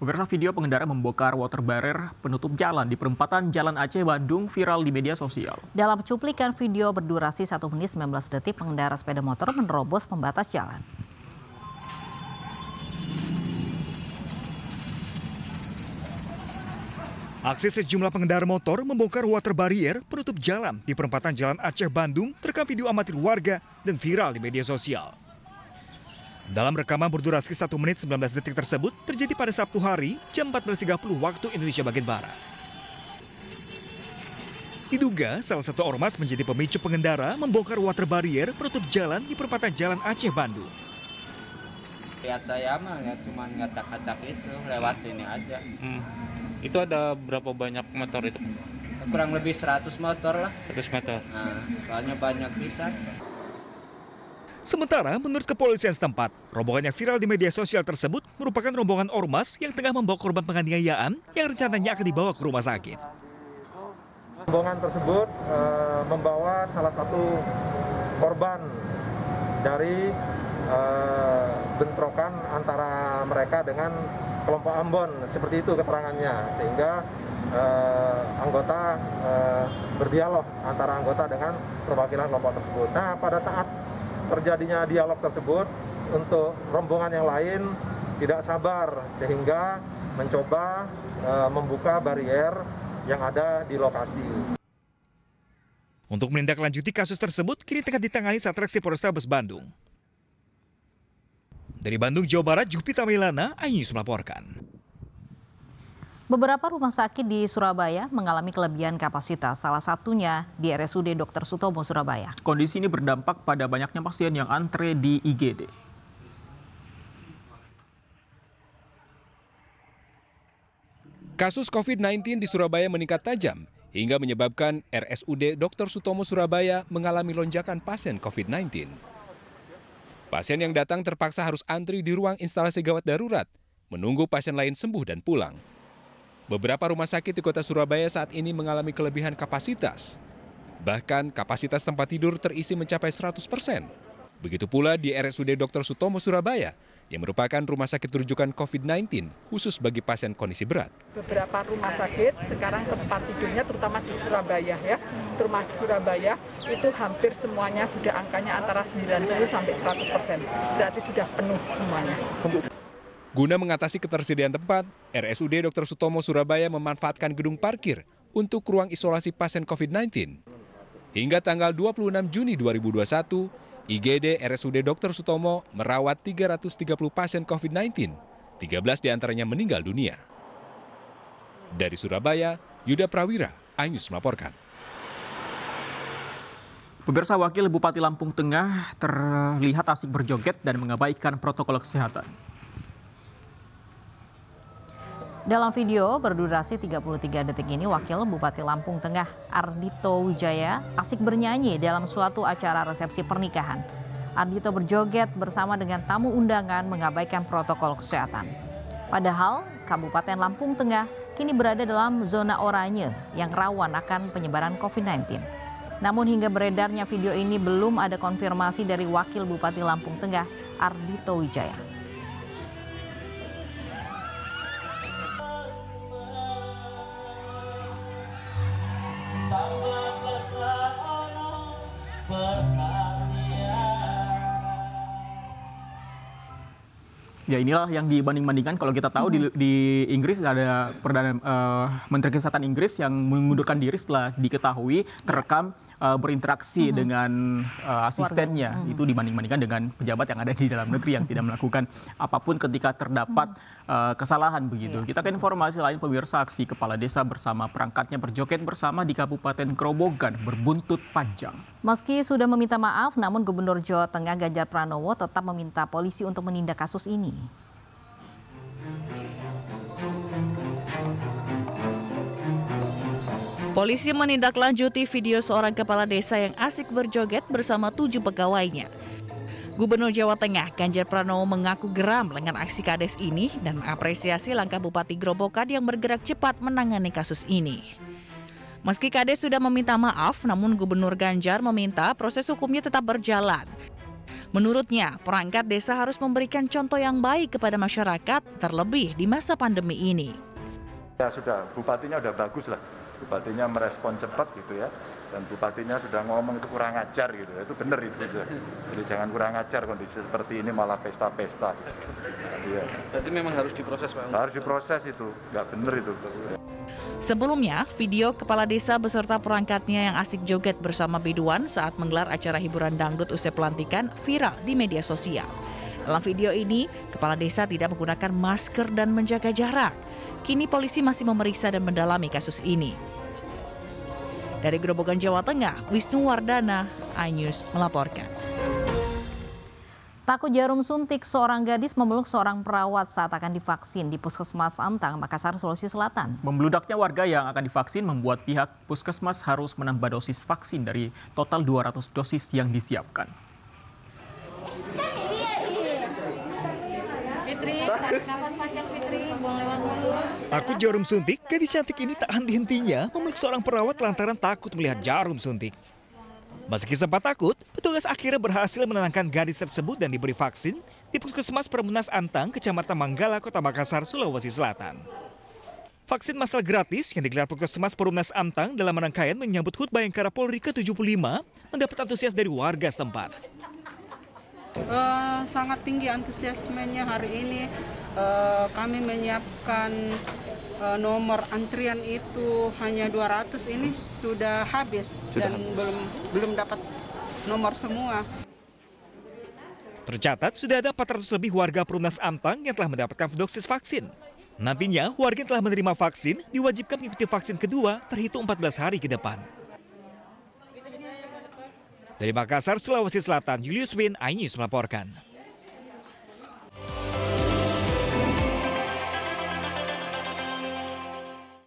Pemirsa video pengendara membongkar water barrier penutup jalan di perempatan Jalan Aceh, Bandung viral di media sosial. Dalam cuplikan video berdurasi 1 menit 19 detik, pengendara sepeda motor menerobos pembatas jalan. Aksi sejumlah pengendara motor membongkar water barrier penutup jalan di perempatan Jalan Aceh, Bandung terekam video amatir warga dan viral di media sosial. Dalam rekaman berdurasi 1 menit 19 detik tersebut terjadi pada Sabtu hari jam 14.30 waktu Indonesia bagian Barat. Diduga salah satu ormas menjadi pemicu pengendara membongkar water barrier penutup jalan di perempatan Jalan Aceh Bandung. Lihat saya mah ya cuma ngacak-ngacak itu lewat sini aja. Hmm. Itu ada berapa banyak motor itu? Kurang lebih 100 motor lah. 100 motor. Nah, soalnya banyak bisa. Sementara, menurut kepolisian setempat, rombongan yang viral di media sosial tersebut merupakan rombongan ormas yang tengah membawa korban penganiayaan yang rencananya akan dibawa ke rumah sakit. Rombongan tersebut e, membawa salah satu korban dari e, bentrokan antara mereka dengan kelompok Ambon, seperti itu keterangannya, sehingga e, anggota e, berdialog antara anggota dengan perwakilan kelompok tersebut. Nah, pada saat terjadinya dialog tersebut untuk rombongan yang lain tidak sabar sehingga mencoba e, membuka barier yang ada di lokasi. Untuk menindaklanjuti kasus tersebut, kini tengah ditangani Satreksi Polrestabes Bandung. Dari Bandung, Jawa Barat, Jupita Milana, Ayus melaporkan. Beberapa rumah sakit di Surabaya mengalami kelebihan kapasitas, salah satunya di RSUD Dr. Sutomo Surabaya. Kondisi ini berdampak pada banyaknya pasien yang antre di IGD. Kasus COVID-19 di Surabaya meningkat tajam hingga menyebabkan RSUD Dr. Sutomo Surabaya mengalami lonjakan pasien COVID-19. Pasien yang datang terpaksa harus antri di ruang instalasi gawat darurat, menunggu pasien lain sembuh dan pulang. Beberapa rumah sakit di kota Surabaya saat ini mengalami kelebihan kapasitas. Bahkan kapasitas tempat tidur terisi mencapai 100 persen. Begitu pula di RSUD Dr. Sutomo Surabaya, yang merupakan rumah sakit rujukan COVID-19 khusus bagi pasien kondisi berat. Beberapa rumah sakit sekarang tempat tidurnya terutama di Surabaya ya, rumah di Surabaya itu hampir semuanya sudah angkanya antara 90 sampai 100 persen, berarti sudah penuh semuanya. Guna mengatasi ketersediaan tempat, RSUD Dr. Sutomo Surabaya memanfaatkan gedung parkir untuk ruang isolasi pasien COVID-19. Hingga tanggal 26 Juni 2021, IGD RSUD Dr. Sutomo merawat 330 pasien COVID-19, 13 diantaranya meninggal dunia. Dari Surabaya, Yuda Prawira, Ainus melaporkan. Pemirsa Wakil Bupati Lampung Tengah terlihat asik berjoget dan mengabaikan protokol kesehatan. Dalam video berdurasi 33 detik ini, Wakil Bupati Lampung Tengah Ardito Wijaya asik bernyanyi dalam suatu acara resepsi pernikahan. Ardito berjoget bersama dengan tamu undangan mengabaikan protokol kesehatan. Padahal Kabupaten Lampung Tengah kini berada dalam zona oranye yang rawan akan penyebaran COVID-19. Namun hingga beredarnya video ini belum ada konfirmasi dari Wakil Bupati Lampung Tengah Ardito Wijaya. ya inilah yang dibanding-bandingkan kalau kita tahu hmm. di, di Inggris ada perdana uh, menteri kesehatan Inggris yang mengundurkan diri setelah diketahui terekam uh, berinteraksi mm -hmm. dengan uh, asistennya mm -hmm. itu dibanding-bandingkan dengan pejabat yang ada di dalam negeri yang tidak melakukan apapun ketika terdapat mm -hmm. uh, kesalahan begitu. Iya, Kita ke informasi lain pemirsa aksi kepala desa bersama perangkatnya berjoget bersama di Kabupaten Kerobogan berbuntut panjang. Meski sudah meminta maaf namun Gubernur Jawa Tengah Ganjar Pranowo tetap meminta polisi untuk menindak kasus ini. Polisi menindaklanjuti video seorang kepala desa yang asik berjoget bersama tujuh pegawainya. Gubernur Jawa Tengah Ganjar Pranowo mengaku geram dengan aksi kades ini dan mengapresiasi langkah Bupati Grobogan yang bergerak cepat menangani kasus ini. Meski kades sudah meminta maaf, namun Gubernur Ganjar meminta proses hukumnya tetap berjalan. Menurutnya, perangkat desa harus memberikan contoh yang baik kepada masyarakat, terlebih di masa pandemi ini. Ya sudah, bupatinya sudah bagus lah bupatinya merespon cepat gitu ya dan bupatinya sudah ngomong itu kurang ajar gitu ya. itu benar itu ya. jadi jangan kurang ajar kondisi seperti ini malah pesta-pesta gitu. ya. memang harus diproses Pak harus diproses itu nggak benar itu Sebelumnya, video kepala desa beserta perangkatnya yang asik joget bersama biduan saat menggelar acara hiburan dangdut usai pelantikan viral di media sosial. Dalam video ini, kepala desa tidak menggunakan masker dan menjaga jarak. Kini polisi masih memeriksa dan mendalami kasus ini. Dari Gerobogan, Jawa Tengah, Wisnu Wardana, iNews melaporkan. Takut jarum suntik, seorang gadis memeluk seorang perawat saat akan divaksin di Puskesmas Antang, Makassar, Sulawesi Selatan. Membludaknya warga yang akan divaksin membuat pihak Puskesmas harus menambah dosis vaksin dari total 200 dosis yang disiapkan. Fitri, panjang Fitri. Takut jarum suntik, gadis cantik ini tak henti-hentinya memeluk seorang perawat lantaran takut melihat jarum suntik. Meski sempat takut, petugas akhirnya berhasil menenangkan gadis tersebut dan diberi vaksin di Puskesmas Permunas Antang, Kecamatan Manggala, Kota Makassar, Sulawesi Selatan. Vaksin masal gratis yang digelar Puskesmas Perumnas Antang dalam rangkaian menyambut HUT Bayangkara Polri ke-75 mendapat antusias dari warga setempat. Uh, sangat tinggi antusiasmenya hari ini Eh, kami menyiapkan eh, nomor antrian itu hanya 200 ini sudah habis sudah dan habis. belum belum dapat nomor semua. Tercatat sudah ada 400 lebih warga Perumnas Ampang yang telah mendapatkan dosis vaksin. Nantinya warga yang telah menerima vaksin diwajibkan mengikuti vaksin kedua terhitung 14 hari ke depan. Dari Makassar, Sulawesi Selatan, Julius Win, iNews melaporkan.